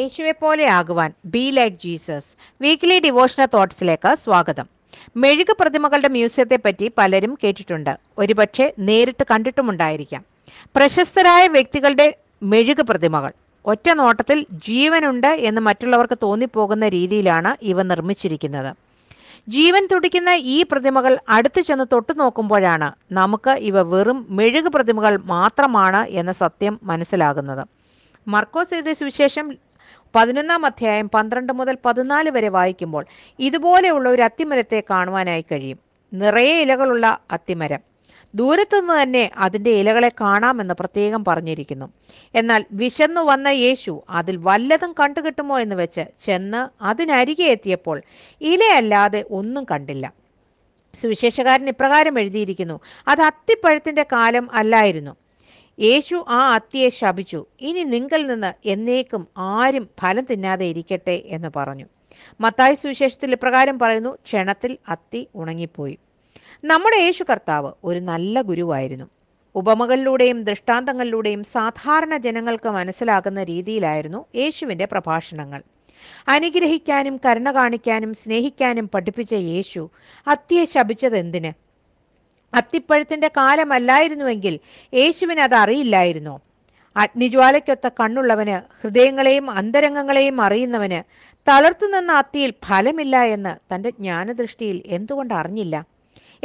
യേശുവെ പോലെ ആകുവാൻ be like Jesus weekly devotional തോട്ട്സിലേക്ക് സ്വാഗതം മെഴുക പ്രതിമകളുടെ മ്യൂസിയത്തെ പറ്റി പലരും കേട്ടിട്ടുണ്ട് ഒരുപക്ഷെ നേരിട്ട് കണ്ടിട്ടുമുണ്ടായിരിക്കാം പ്രശസ്തരായ വ്യക്തികളുടെ മെഴുക പ്രതിമകൾ ഒറ്റ നോട്ടത്തിൽ ജീവനുണ്ട് എന്ന് മറ്റുള്ളവർക്ക് തോന്നിപ്പോകുന്ന രീതിയിലാണ് ഇവ നിർമ്മിച്ചിരിക്കുന്നത് ജീവൻ തുടിക്കുന്ന ഈ പ്രതിമകൾ അടുത്തു ചെന്ന് തൊട്ടു നോക്കുമ്പോഴാണ് നമുക്ക് ഇവ വെറും മെഴുക പ്രതിമകൾ മാത്രമാണ് എന്ന സത്യം മനസ്സിലാകുന്നത് മർക്കോസ് ചെയ്ത സുവിശേഷം പതിനൊന്നാം അധ്യായം പന്ത്രണ്ട് മുതൽ പതിനാല് വരെ വായിക്കുമ്പോൾ ഇതുപോലെയുള്ള ഒരു അത്തിമരത്തെ കാണുവാനായി കഴിയും നിറയെ ഇലകളുള്ള അത്തിമരം ദൂരത്തുനിന്ന് തന്നെ അതിൻ്റെ ഇലകളെ കാണാമെന്ന് പ്രത്യേകം പറഞ്ഞിരിക്കുന്നു എന്നാൽ വിശന്നു വന്ന യേശു അതിൽ വല്ലതും കണ്ടുകിട്ടുമോ എന്ന് വെച്ച് ചെന്ന് അതിനരികെ എത്തിയപ്പോൾ ഇലയല്ലാതെ ഒന്നും കണ്ടില്ല സുവിശേഷകാരൻ ഇപ്രകാരം എഴുതിയിരിക്കുന്നു അത് അത്തിപ്പഴത്തിൻ്റെ കാലം അല്ലായിരുന്നു യേശു ആ അത്തിയെ ശപിച്ചു ഇനി നിങ്ങൾ നിന്ന് എന്നേക്കും ആരും ഫലം തിന്നാതെ ഇരിക്കട്ടെ എന്ന് പറഞ്ഞു മത്തായ സുവിശേഷത്തിൽ ഇപ്രകാരം പറയുന്നു ക്ഷണത്തിൽ അത്തി ഉണങ്ങിപ്പോയി നമ്മുടെ യേശു കർത്താവ് ഒരു നല്ല ഗുരുവായിരുന്നു ഉപമകളിലൂടെയും ദൃഷ്ടാന്തങ്ങളിലൂടെയും സാധാരണ ജനങ്ങൾക്ക് മനസ്സിലാകുന്ന രീതിയിലായിരുന്നു യേശുവിൻ്റെ പ്രഭാഷണങ്ങൾ അനുഗ്രഹിക്കാനും കരുണ കാണിക്കാനും സ്നേഹിക്കാനും പഠിപ്പിച്ച യേശു അത്തിയെ ശപിച്ചതെന്തിന് അത്തിപ്പഴത്തിന്റെ കാലമല്ലായിരുന്നുവെങ്കിൽ യേശുവിന് അത് അറിയില്ലായിരുന്നു അഗ്നിജ്വാലയ്ക്കൊത്ത കണ്ണുള്ളവന് ഹൃദയങ്ങളെയും അന്തരംഗങ്ങളെയും അറിയുന്നവന് തളർത്തുനിന്ന അത്തിയിൽ ഫലമില്ല എന്ന് തൻ്റെ ജ്ഞാനദൃഷ്ടിയിൽ എന്തുകൊണ്ട് അറിഞ്ഞില്ല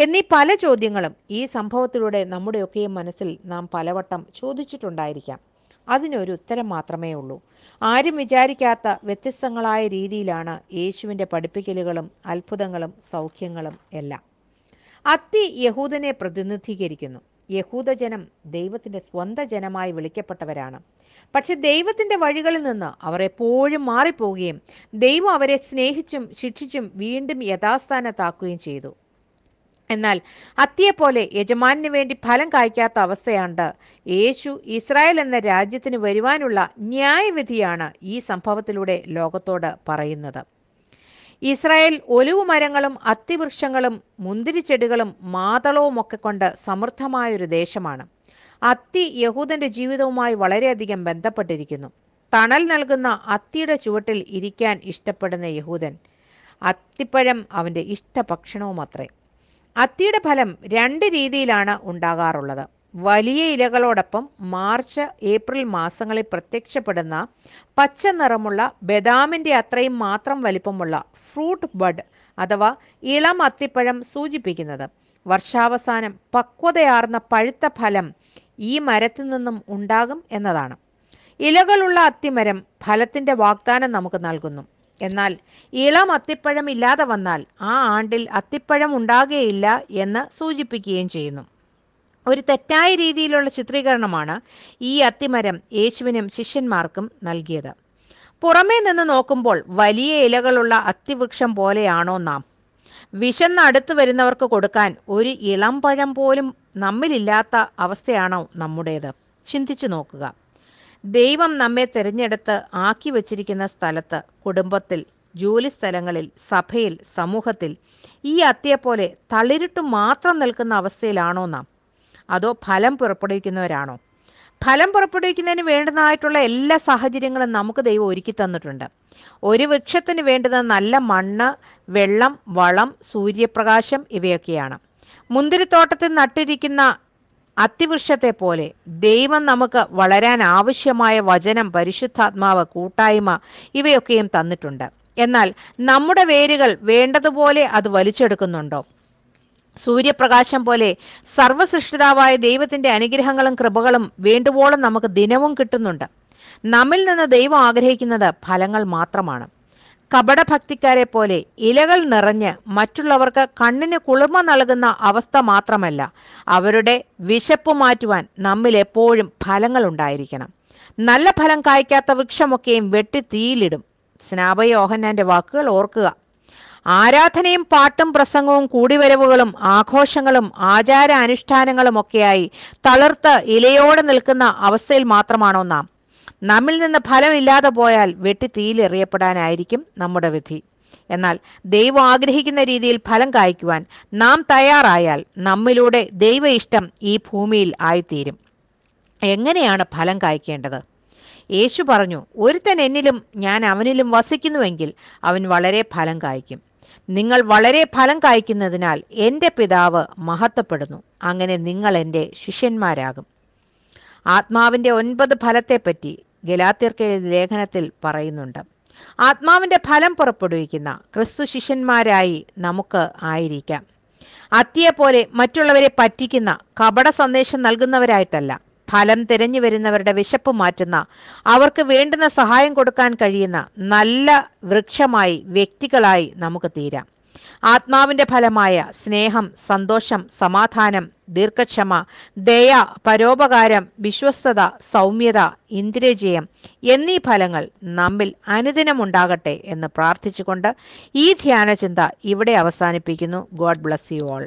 എന്നീ പല ചോദ്യങ്ങളും ഈ സംഭവത്തിലൂടെ നമ്മുടെയൊക്കെയും മനസ്സിൽ നാം പലവട്ടം ചോദിച്ചിട്ടുണ്ടായിരിക്കാം അതിനൊരു ഉത്തരം മാത്രമേ ഉള്ളൂ ആരും വിചാരിക്കാത്ത വ്യത്യസ്തങ്ങളായ രീതിയിലാണ് യേശുവിൻ്റെ പഠിപ്പിക്കലുകളും അത്ഭുതങ്ങളും സൗഖ്യങ്ങളും എല്ലാം അത്തി യഹൂദനെ പ്രതിനിധീകരിക്കുന്നു യഹൂദജനം ദൈവത്തിൻ്റെ സ്വന്തം ജനമായി വിളിക്കപ്പെട്ടവരാണ് പക്ഷെ ദൈവത്തിൻ്റെ വഴികളിൽ നിന്ന് അവർ എപ്പോഴും മാറിപ്പോവുകയും ദൈവം അവരെ സ്നേഹിച്ചും ശിക്ഷിച്ചും വീണ്ടും യഥാസ്ഥാനത്താക്കുകയും ചെയ്തു എന്നാൽ അത്തിയെപ്പോലെ യജമാനിന് വേണ്ടി ഫലം കായ്ക്കാത്ത അവസ്ഥയാണ് യേശു ഇസ്രായേൽ എന്ന രാജ്യത്തിന് വരുവാനുള്ള ന്യായവിധിയാണ് ഈ സംഭവത്തിലൂടെ ലോകത്തോട് പറയുന്നത് ഇസ്രായേൽ ഒലിവു മരങ്ങളും അത്തിവൃക്ഷങ്ങളും മുന്തിരിച്ചെടികളും ഒക്കെ കൊണ്ട് സമൃദ്ധമായൊരു ദേശമാണ് അത്തി യഹൂദന്റെ ജീവിതവുമായി വളരെയധികം ബന്ധപ്പെട്ടിരിക്കുന്നു തണൽ നൽകുന്ന അത്തിയുടെ ചുവട്ടിൽ ഇരിക്കാൻ ഇഷ്ടപ്പെടുന്ന യഹൂദൻ അത്തിപ്പഴം അവൻ്റെ ഇഷ്ടഭക്ഷണവും അത്രേ അത്തിയുടെ ഫലം രണ്ട് രീതിയിലാണ് ഉണ്ടാകാറുള്ളത് വലിയ ഇലകളോടൊപ്പം മാർച്ച് ഏപ്രിൽ മാസങ്ങളിൽ പ്രത്യക്ഷപ്പെടുന്ന പച്ച നിറമുള്ള ബദാമിൻ്റെ അത്രയും മാത്രം വലിപ്പമുള്ള ഫ്രൂട്ട് ബഡ് അഥവാ ഇളം അത്തിപ്പഴം സൂചിപ്പിക്കുന്നത് വർഷാവസാനം പക്വതയാർന്ന പഴുത്ത ഫലം ഈ മരത്തിൽ നിന്നും ഉണ്ടാകും എന്നതാണ് ഇലകളുള്ള അത്തിമരം ഫലത്തിൻ്റെ വാഗ്ദാനം നമുക്ക് നൽകുന്നു എന്നാൽ ഇളം അത്തിപ്പഴം ഇല്ലാതെ വന്നാൽ ആ ആണ്ടിൽ അത്തിപ്പഴം ഉണ്ടാകുകയില്ല എന്ന് സൂചിപ്പിക്കുകയും ചെയ്യുന്നു ഒരു തെറ്റായ രീതിയിലുള്ള ചിത്രീകരണമാണ് ഈ അത്തിമരം യേശുവിനും ശിഷ്യന്മാർക്കും നൽകിയത് പുറമേ നിന്ന് നോക്കുമ്പോൾ വലിയ ഇലകളുള്ള അത്തിവൃക്ഷം പോലെയാണോ നാം വിശന്ന് അടുത്തു വരുന്നവർക്ക് കൊടുക്കാൻ ഒരു ഇളം പഴം പോലും നമ്മിലില്ലാത്ത അവസ്ഥയാണോ നമ്മുടേത് ചിന്തിച്ചു നോക്കുക ദൈവം നമ്മെ തിരഞ്ഞെടുത്ത് ആക്കി വച്ചിരിക്കുന്ന സ്ഥലത്ത് കുടുംബത്തിൽ ജോലിസ്ഥലങ്ങളിൽ സ്ഥലങ്ങളിൽ സഭയിൽ സമൂഹത്തിൽ ഈ അത്തിയെപ്പോലെ തളിരിട്ടു മാത്രം നിൽക്കുന്ന അവസ്ഥയിലാണോ നാം അതോ ഫലം പുറപ്പെടുവിക്കുന്നവരാണോ ഫലം പുറപ്പെടുവിക്കുന്നതിന് വേണ്ടതായിട്ടുള്ള എല്ലാ സാഹചര്യങ്ങളും നമുക്ക് ദൈവം ഒരുക്കി തന്നിട്ടുണ്ട് ഒരു വൃക്ഷത്തിന് വേണ്ടത് നല്ല മണ്ണ് വെള്ളം വളം സൂര്യപ്രകാശം ഇവയൊക്കെയാണ് മുന്തിരിത്തോട്ടത്തിൽ നട്ടിരിക്കുന്ന അത്തിവൃക്ഷത്തെ പോലെ ദൈവം നമുക്ക് വളരാൻ ആവശ്യമായ വചനം പരിശുദ്ധാത്മാവ് കൂട്ടായ്മ ഇവയൊക്കെയും തന്നിട്ടുണ്ട് എന്നാൽ നമ്മുടെ വേരുകൾ വേണ്ടതുപോലെ അത് വലിച്ചെടുക്കുന്നുണ്ടോ സൂര്യപ്രകാശം പോലെ സർവസൃഷ്ടിതാവായ ദൈവത്തിന്റെ അനുഗ്രഹങ്ങളും കൃപകളും വേണ്ടുവോളം നമുക്ക് ദിനവും കിട്ടുന്നുണ്ട് നമ്മിൽ നിന്ന് ദൈവം ആഗ്രഹിക്കുന്നത് ഫലങ്ങൾ മാത്രമാണ് കപടഭക്തിക്കാരെ പോലെ ഇലകൾ നിറഞ്ഞ് മറ്റുള്ളവർക്ക് കണ്ണിന് കുളിർമ നൽകുന്ന അവസ്ഥ മാത്രമല്ല അവരുടെ വിശപ്പ് മാറ്റുവാൻ നമ്മിൽ എപ്പോഴും ഫലങ്ങൾ ഉണ്ടായിരിക്കണം നല്ല ഫലം കായ്ക്കാത്ത വൃക്ഷമൊക്കെയും വെട്ടി തീയിലിടും സ്നാപയോഹന്നാന്റെ വാക്കുകൾ ഓർക്കുക ആരാധനയും പാട്ടും പ്രസംഗവും കൂടിവരവുകളും ആഘോഷങ്ങളും ആചാര അനുഷ്ഠാനങ്ങളും ഒക്കെയായി തളർത്ത് ഇലയോടെ നിൽക്കുന്ന അവസ്ഥയിൽ മാത്രമാണോ നാം നമ്മിൽ നിന്ന് ഫലമില്ലാതെ പോയാൽ വെട്ടി തീയിലെറിയപ്പെടാനായിരിക്കും നമ്മുടെ വിധി എന്നാൽ ദൈവം ആഗ്രഹിക്കുന്ന രീതിയിൽ ഫലം കായ്ക്കുവാൻ നാം തയ്യാറായാൽ നമ്മിലൂടെ ദൈവ ഇഷ്ടം ഈ ഭൂമിയിൽ ആയിത്തീരും എങ്ങനെയാണ് ഫലം കായ്ക്കേണ്ടത് യേശു പറഞ്ഞു ഒരുത്തൻ എന്നിലും ഞാൻ അവനിലും വസിക്കുന്നുവെങ്കിൽ അവൻ വളരെ ഫലം കായ്ക്കും നിങ്ങൾ വളരെ ഫലം കായ്ക്കുന്നതിനാൽ എൻ്റെ പിതാവ് മഹത്വപ്പെടുന്നു അങ്ങനെ നിങ്ങൾ എൻ്റെ ശിഷ്യന്മാരാകും ആത്മാവിൻ്റെ ഒൻപത് ഫലത്തെപ്പറ്റി ഗലാത്തിർക്ക ലേഖനത്തിൽ പറയുന്നുണ്ട് ആത്മാവിൻ്റെ ഫലം പുറപ്പെടുവിക്കുന്ന ക്രിസ്തു ശിഷ്യന്മാരായി നമുക്ക് ആയിരിക്കാം അത്തിയെപ്പോലെ മറ്റുള്ളവരെ പറ്റിക്കുന്ന കപട സന്ദേശം നൽകുന്നവരായിട്ടല്ല ഫലം തിരഞ്ഞു വരുന്നവരുടെ വിശപ്പ് മാറ്റുന്ന അവർക്ക് വേണ്ടുന്ന സഹായം കൊടുക്കാൻ കഴിയുന്ന നല്ല വൃക്ഷമായി വ്യക്തികളായി നമുക്ക് തീരാം ആത്മാവിന്റെ ഫലമായ സ്നേഹം സന്തോഷം സമാധാനം ദീർഘക്ഷമ ദയ പരോപകാരം വിശ്വസ്തത സൗമ്യത ഇന്ദ്രിയജയം എന്നീ ഫലങ്ങൾ നമ്മിൽ അനുദിനമുണ്ടാകട്ടെ എന്ന് പ്രാർത്ഥിച്ചുകൊണ്ട് ഈ ധ്യാനചിന്ത ഇവിടെ അവസാനിപ്പിക്കുന്നു ഗോഡ് ബ്ലസ് യു ആൾ